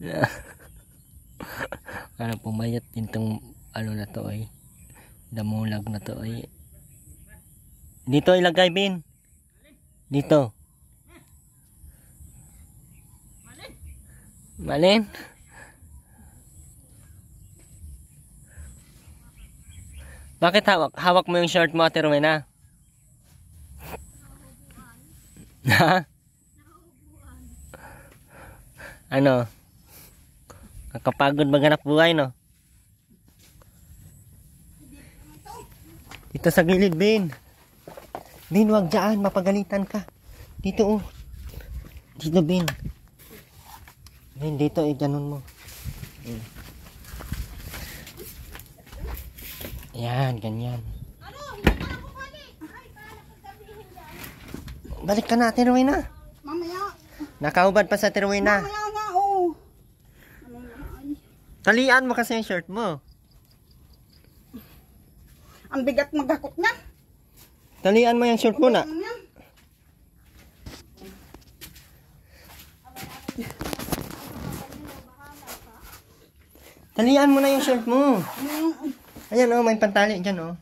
Yeah. Para pumayat din tong ano na to ay. Damulag na to ay. Dito ilagay bin. Dito. Malin. Bakit hawak? Hawak mo yung shirt mo, Ate Rowena. Ha? ano? Kakapagod maghanap buhay, no? Dito sa gilid, Ben. Ben, wag dyan. Mapagalitan ka. Dito, oh. Dito, Ben. Ben, dito, eh. Ganun mo. Ben. Yan, ganyan. Balik ka na, Tirwina. Mamaya. Nakaubad pa sa Tirwina. Mamaya. Talian mo kasi yung shirt mo. Ang bigat maghakot niyan. Talian mo yung shirt mo na. Talian mo na yung shirt mo. Hmm. Ayan oh, may pantali dyan oh.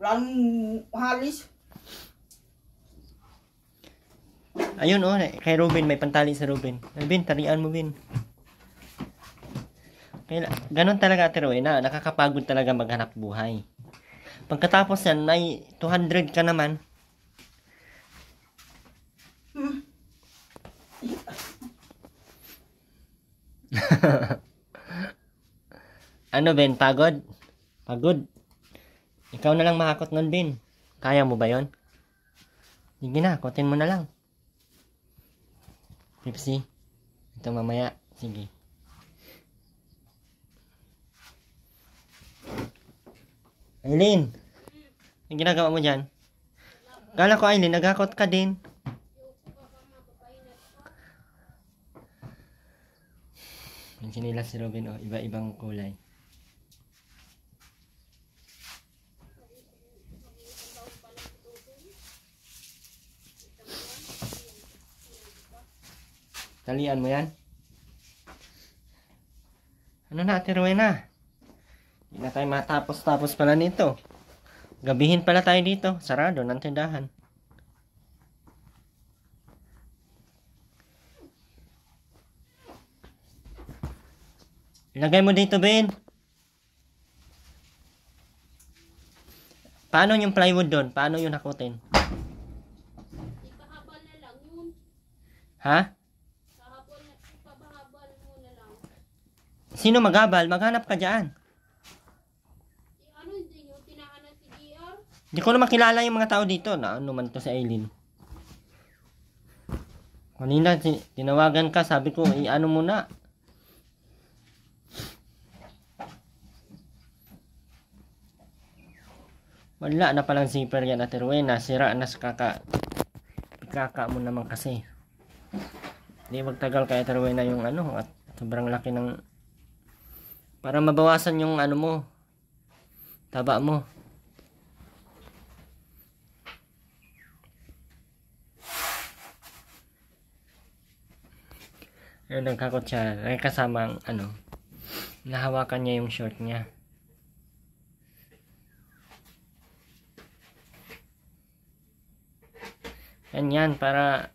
Wala halis. Ayun oh, kay Ruben, may pantali sa Ruben. Ruben, talian mo, Ruben. Kaya, ganun talaga, Ate Rowena. Nakakapagod talaga maghanap buhay. Pagkatapos yan, may 200 ka naman. ano, Ben? Pagod? Pagod? Ikaw na lang mahakot nun, Ben. Kaya mo ba yon? Sige na, kotin mo na lang. Pepsi. Ito mamaya. Sige. Eileen, yung ginagawa mo dyan? Kala ko, Eileen, nagakot ka din. Yung sinila si Robin, oh, iba-ibang kulay. Talian mo yan? Ano na, Ate Rowena? Hindi na tayo matapos-tapos pala nito. Gabihin pala tayo dito. Sarado ng tindahan. Ilagay mo dito, Ben. Paano yung plywood doon? Paano yung nakutin? Ipahaba na lang yun. Ha? lang Sino magabal? Maghanap ka dyan. Hindi ko naman kilala yung mga tao dito na ano man to si Aileen. Kanina tinawagan ka, sabi ko, i-ano muna. Wala na palang zipper yan at Erwena. Sira na sa kaka. Kaka mo naman kasi. Hindi magtagal kaya kay na yung ano. At sobrang laki ng... Para mabawasan yung ano mo. Taba mo. Ayun, nagkakot siya. Ay, kasama ang, ano, nahawakan niya yung short niya. Yan yan, para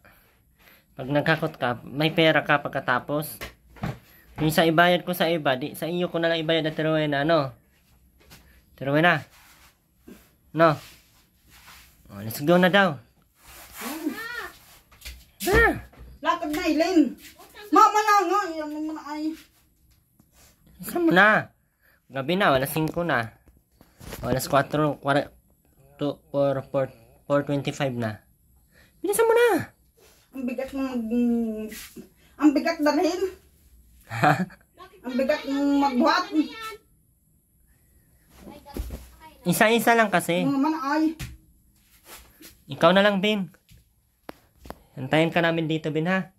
pag nagkakot ka, may pera ka pagkatapos. Yung sa ibayad ko sa iba, di, sa inyo ko na lang ibayad at tiruwi na, no? Tiruwi na. No? Oh, let's go na daw. Ba? Lakad na, Elaine! Mama na nga, iyan naman ay. Saan mo na? Gabi na, alas 5 na. O, alas 4, 4.25 na. Bilisan mo na! Ang bigat mo mag... Ang bigat dalhin. Ha? Ang bigat mong magbuhat. Isa-isa lang kasi. Ano ay. Ikaw na lang, Bin. Hintayin ka namin dito, Bin, ha?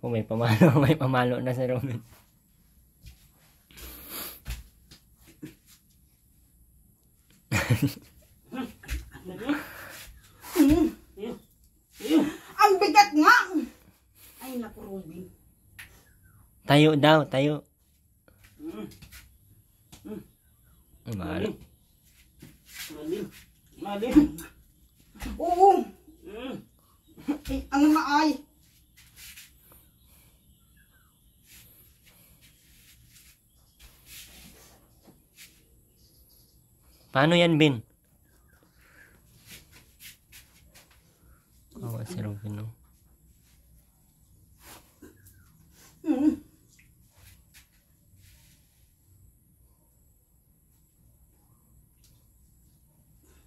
Kung may pamalo, may pamalo na sa Robin. Ang bigat nga! Ay, naku, Robin. Tayo daw, tayo. Mali. Malim. Malim. Oo! Ay, ano na ay? Paano yan, Bin? Awa oh, si Robin, no?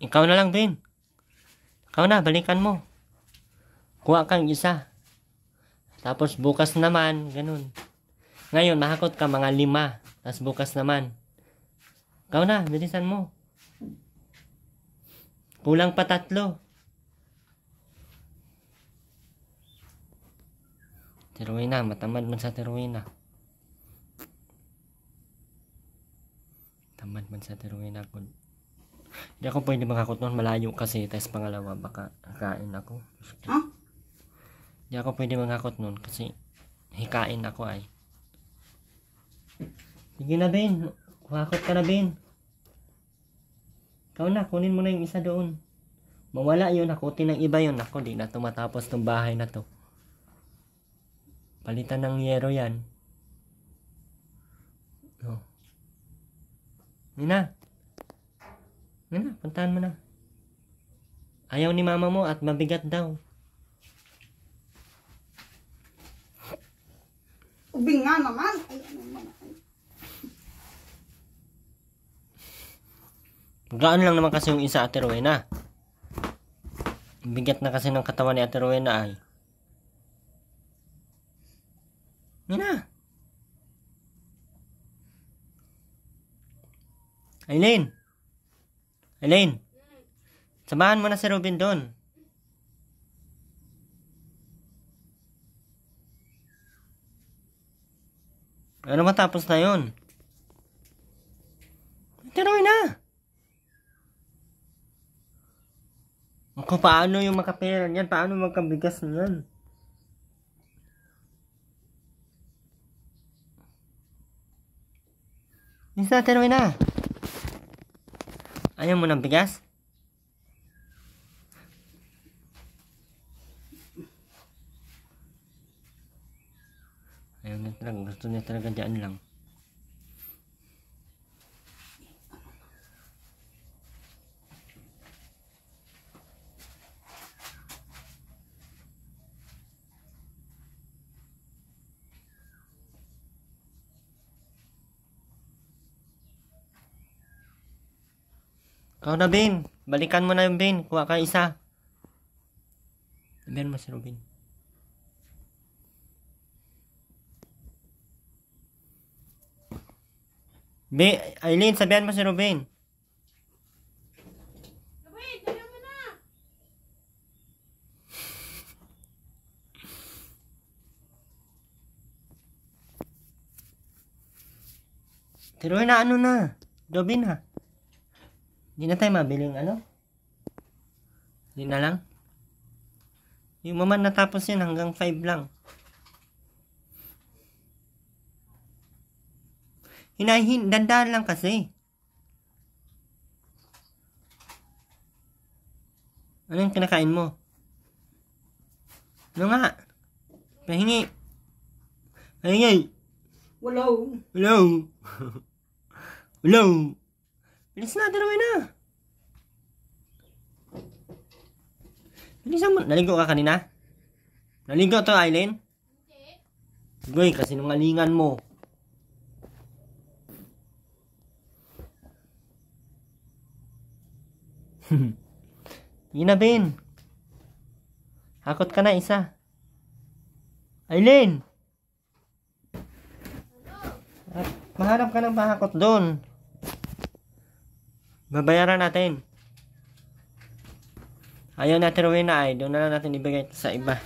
Ikaw na lang, Bin. Ikaw na, balikan mo. Kuha kang isa. Tapos bukas naman, ganun. Ngayon, mahakot ka mga lima. Tapos bukas naman. Ikaw na, bilisan mo. Kulang pa tatlo. Teruina, matamad man sa teruina. Tamad man sa teruina ko. Hindi ako pwede makakot noon. Malayo kasi. Tapos pangalawa, baka kain ako. Huh? Hindi ako pwede makakot noon kasi hikain ako ay. Sige na, Ben. Kumakot ka na, Ben. Ikaw na, kunin mo na yung isa doon. Mawala yun, nakutin ng iba yun. Ako, di na tumatapos tong bahay na to. Palitan ng yero yan. Oh. Nina. Nina, puntahan mo na. Ayaw ni mama mo at mabigat daw. Ubing nga naman. Ay, ano naman. Gaan lang naman kasi yung isa Ate Rowena. Bigat na kasi ng katawan ni Ate Rowena ay. Yan na. Aileen. Aileen. Samahan mo na si Robin doon. Ano matapos na yun? Tiroy na! Kung paano yung makapera niyan? Paano magkabigas niyan? Miss na, termine na. Ayaw mo ng bigas? Ayaw na talaga. Gusto niya talaga dyan lang. Kau na, Bin. Balikan mo na yung Ben. Kuha ka isa. Sabihan mo si Robin. Be, Aileen, sabihan mo si Robin. Robin, na. Pero na ano na. Dobin ha. Hindi na tayo mabili yung ano. Hindi na lang. Yung maman natapos yan hanggang 5 lang. Hinahin, dandaan lang kasi. Ano yung kinakain mo? Ano nga? Pahingi. Pahingi. Walaw. Walaw. Walaw. Bilis na, dito na. Bilis naman. Naligo ka kanina? Naligo to, Aileen? Hindi. Goy, kasi nung alingan mo. Yun Ben. Hakot ka na isa. Aileen! At mahanap ka ng pahakot doon babayaran natin. Ayaw natin rin na ay. Eh. Doon na lang natin ibigay sa iba.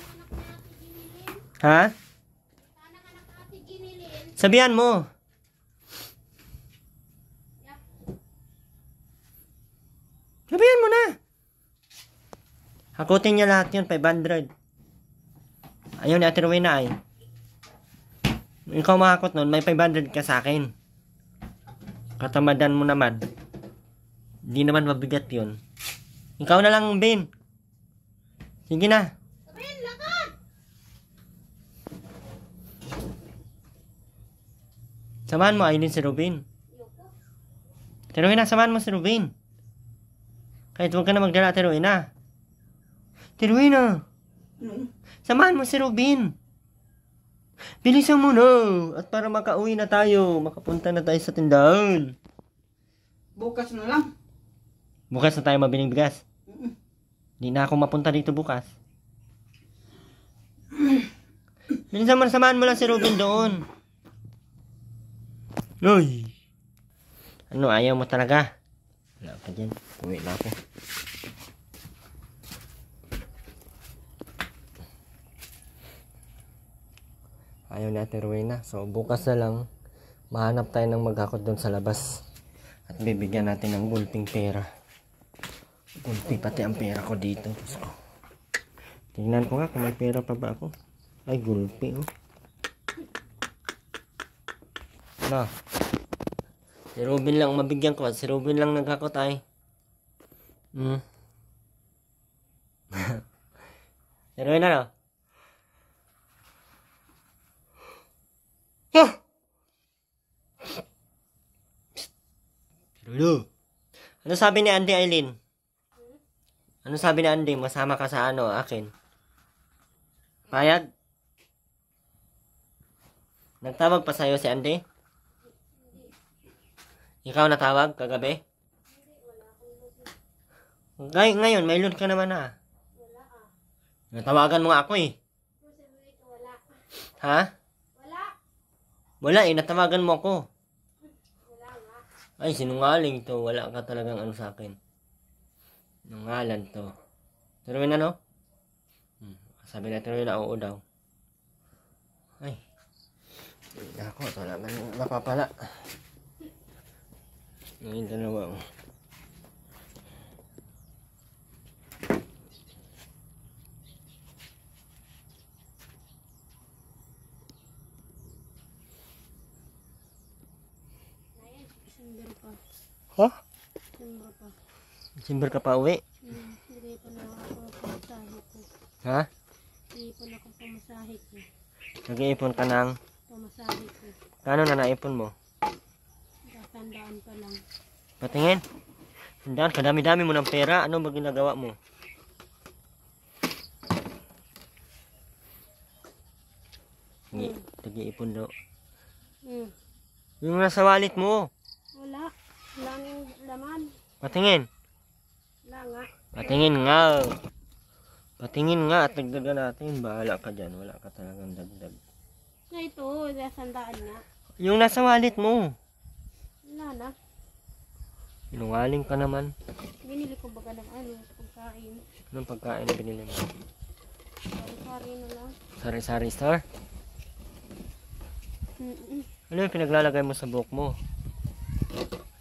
Ha? Sabihan mo. Sabihan mo na. Hakutin niya lahat yun, 500. Ayaw natin Ate Rowena ay. Ikaw makakot nun, may 500 ka sa akin. Katamadan mo naman. Hindi naman mabigat yun. Ikaw na lang, Ben. Sige na. Ben, lakad! Samahan mo, Aileen, si Robin. Teruhin na, samahan mo si Robin. Kahit huwag ka na magdala, teruhin na. Teruhin na. Samahan mo si Robin. Bilisan mo na. At para makauwi na tayo, makapunta na tayo sa tindahan. Bukas na lang. Bukas na tayo mabiling bigas. Hindi na ako mapunta dito bukas. Minsan man samahan mo lang si Ruben doon. Uy! Ano, ayaw mo talaga? Wala pa dyan. Uwi na ako. Ayaw ni Ate Rowena. So, bukas na lang, mahanap tayo ng maghakot doon sa labas. At bibigyan natin ng bulting pera. Kunti pati ang pera ko dito. tingnan ko nga kung may pera pa ba ako. Ay, gulpi oh. Na. Ano? Si Robin lang mabigyan ko. Si Robin lang nagkakotay. Hmm. si Robin ano? Ha! Pero ano sabi ni Auntie Eileen? Ano sabi ni Andy? Masama ka sa ano, akin. Payag? Nagtawag pa sa'yo si Andy? Ikaw natawag kagabi? Ngay ngayon, may load ka naman na. Wala ah. Natawagan mo ako eh. Wala. Ha? Wala. Wala eh, natawagan mo ako. Wala nga. Ay, sinungaling to. Wala ka talagang ano sa akin. Nangalan to. Tuloy na, no? Hmm. Sabi na, tuloy na, oo daw. Ay. Ako, ito naman napapala. Ngayon, dalawa. Ngayon, December ka pa uwi? Hmm, hindi pa naman ako pumasahe ko. Ha? Iipon ako pumasahe ko. Nag-iipon ka ng? Pumasahe ko. Kano na naipon mo? Tandaan pa lang. Patingin? Tandaan, kadami-dami mo ng pera. Ano ba ginagawa mo? Nag-iipon daw. Mm. Yung nasa wallet mo. Wala. Wala laman. Patingin nga. Patingin nga. Patingin nga at dagdagan natin. Bahala ka dyan. Wala ka talagang dagdag. Na ito, nasandaan nga. Yung nasa wallet mo. Wala na. Pinungaling ka naman. Binili ko baga ng ano, pagkain. Anong pagkain binili mo? Sari-sari na lang. Sari-sari star? Mm -mm. Ano yung pinaglalagay mo sa buhok mo?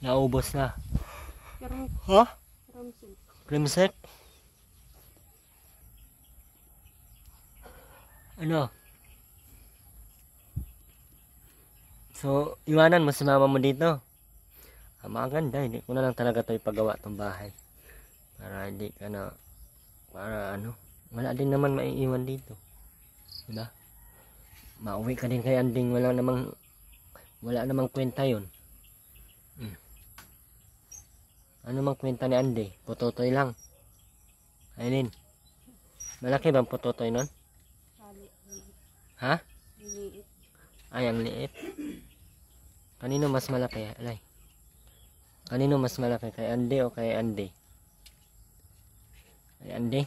Naubos na. Karam. Ha? Karamsin. Rimsek. Ano? So, iwanan mo si mama mo dito. Ah, maganda, hindi ko na lang talaga ito ipagawa itong bahay. Para hindi ka na, para ano, wala din naman maiiwan dito. Diba? Mauwi ka din kay Anding, wala namang, wala namang kwenta yon ano mang kwenta ni Andy? Pototoy lang. Aileen, malaki bang putotoy nun? Ha? Liit. Ay, ang liit. Kanino mas malaki? Alay. Kanino mas malaki? Kay Andy o kay Andy? Kay Andy?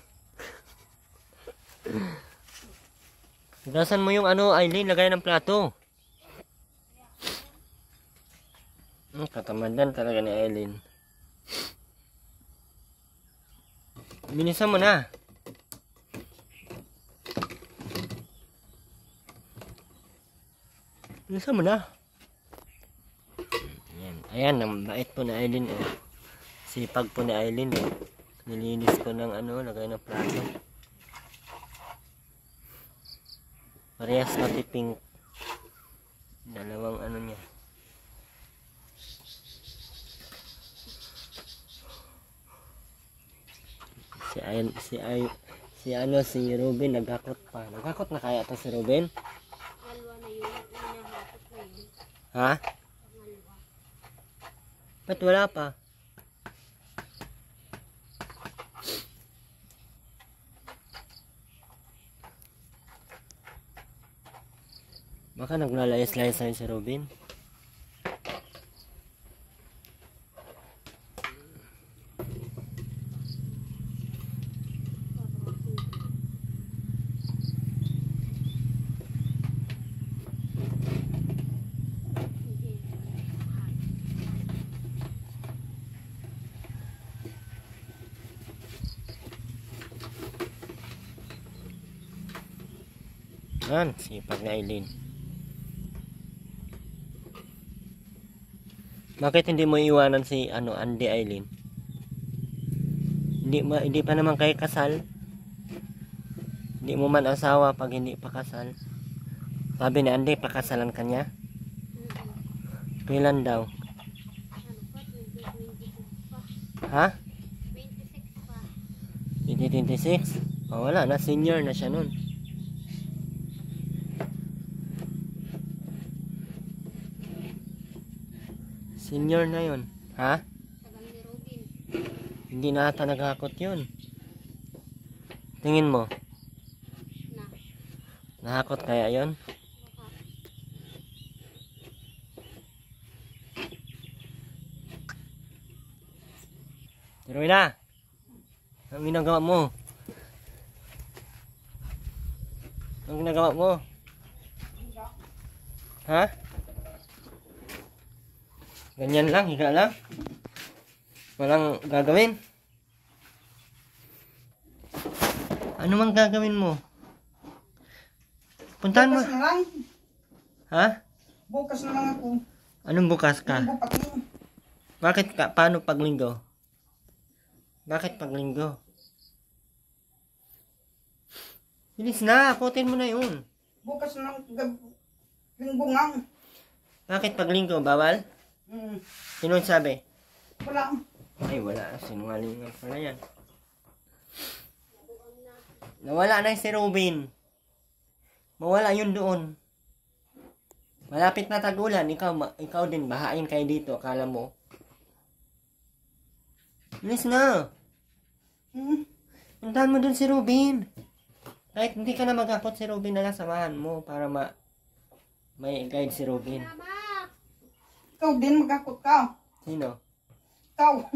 Gasan mo yung ano, Aileen, lagay ng plato. Hmm, Katamadan talaga ni Aileen. Binisan mo na. Binisan mo na. Ayan, ayan ang bait po na Eileen. Oh. Sipag po na Aileen. Oh. Eh. Nilinis ko ng ano, lagay ng plato. Parehas pati pink. Dalawang ano niya. ay, si ay, si ano si Ruben naghakot pa. Naghakot na kaya ata si Ruben? Dalawa na yun, hinahakot na yun. Ha? Dalawa. Ba't wala pa? Baka naglalayas-layasan si Ruben. Yan, sipag pag Eileen. Bakit hindi mo iwanan si ano, Andy Eileen? Hindi, ma, hindi pa naman kay kasal. Hindi mo man asawa pag hindi pa kasal. Sabi ni Andy, pakasalan ka niya. Kailan daw? Ha? 26 pa. 2026? Oh, wala na, senior na siya nun. Senior na yon, Ha? Hindi na ata naghakot yun. Tingin mo? Na. Nahakot kaya yon? Tiroy na! Ang ginagawa mo? Ang ginagawa mo? Ha? Ganyan lang, higa lang. Walang gagawin. Ano mang gagawin mo? Puntahan mo. Bukas na lang. Ha? Bukas na lang ako. Anong bukas ka? Bakit ka? Paano paglinggo? Bakit paglinggo? Bilis na, akotin mo na yun. Bukas na lang, linggo nga. Bakit paglinggo? Bawal? Mm. Sino sabi? Wala. Ay, wala. Sinungaling nga pala yan. Nawala na si Robin. Mawala yun doon. Malapit na tagulan. Ikaw, ikaw din. Bahain kayo dito. Akala mo. Miss na. Hmm. Puntahan mo doon si Robin. Kahit hindi ka na magakot si Robin na samahan mo para ma may guide si Robin. Mama! Ikaw din magakot ka. Sino? Ikaw.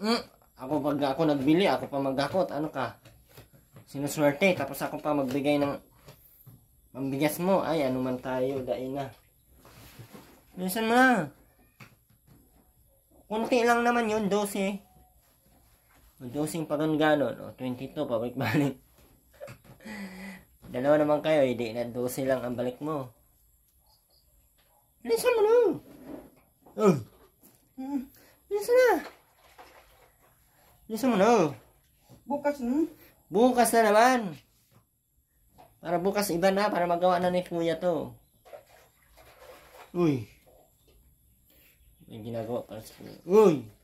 Mm. Ako pag ako nagbili, ako pa magakot. Ano ka? Sinuswerte. Tapos ako pa magbigay ng pambigas mo. Ay, ano man tayo. Dain na. Bilisan mo na. Kunti lang naman yun. 12. 12 pa ganun ganon. O, 22. Pabalik-balik. Dalawa naman kayo. Hindi na 12 lang ang balik mo. Bilisan mo na. Oh. Hmm. Bilis na. Bilis mo na. Bukas na. Bukas na naman. Para bukas iba na. Para magawa na ni Kuya to. Uy. May ginagawa para sa Kuya. Uy.